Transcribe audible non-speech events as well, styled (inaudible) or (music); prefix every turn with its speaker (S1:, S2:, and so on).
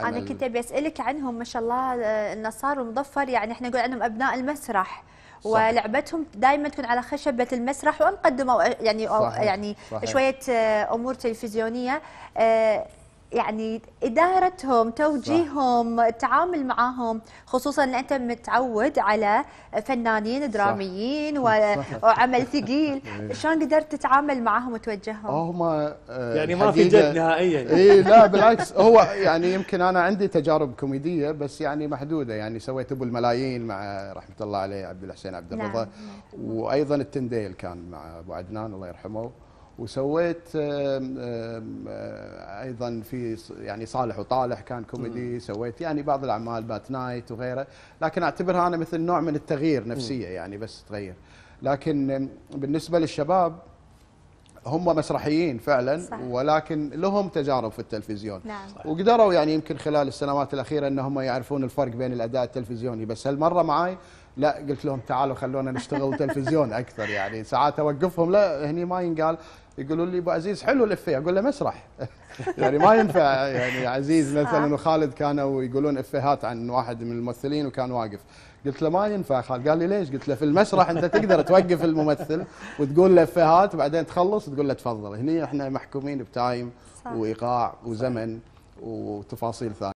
S1: انا كنت ابي
S2: اسالك عنهم ما شاء الله آه، النصار ومظفر يعني احنا نقول عنهم ابناء المسرح ولعبتهم دائما تكون على خشبه المسرح وان قدموا يعني صحيح. يعني صحيح. شويه آه، امور تلفزيونيه آه، يعني ادارتهم توجيههم التعامل معهم خصوصا ان انت متعود على فنانين دراميين صح. صح. وعمل ثقيل (laughs) إيه. شلون قدرت تتعامل معهم وتوجههم آه، هم آه، يعني ما في جد نهائيا (laughs) اي لا بالعكس هو
S1: يعني يمكن انا عندي تجارب كوميديه بس يعني محدوده يعني سويت ابو الملايين مع رحمه الله عليه عبد الحسين عبد الرضا نعم. وايضا التنديل كان مع ابو عدنان الله يرحمه وسويت ايضا في يعني صالح وطالح كان كوميدي سويت يعني بعض الاعمال بات نايت وغيره لكن اعتبرها انا مثل نوع من التغيير نفسيه يعني بس تغير لكن بالنسبه للشباب هم مسرحيين فعلا صح. ولكن لهم تجارب في التلفزيون نعم. وقدروا يعني يمكن خلال السنوات الاخيره ان هم يعرفون الفرق بين الاداء التلفزيوني بس هالمره معاي لا قلت لهم تعالوا خلونا نشتغل تلفزيون اكثر يعني ساعات اوقفهم لا هني ما ينقال يقولوا لي ابو عزيز حلو الافيه اقول له مسرح (laughs)
S2: يعني ما ينفع يعني عزيز مثلا آه.
S1: وخالد كانوا يقولون افيهات عن واحد من الممثلين وكان واقف قلت له ما ينفع خالد قال لي ليش قلت له في المسرح انت تقدر توقف الممثل وتقول له افيهات وبعدين تخلص تقول له تفضل هني احنا محكومين بتايم وايقاع وزمن وتفاصيل ثانيه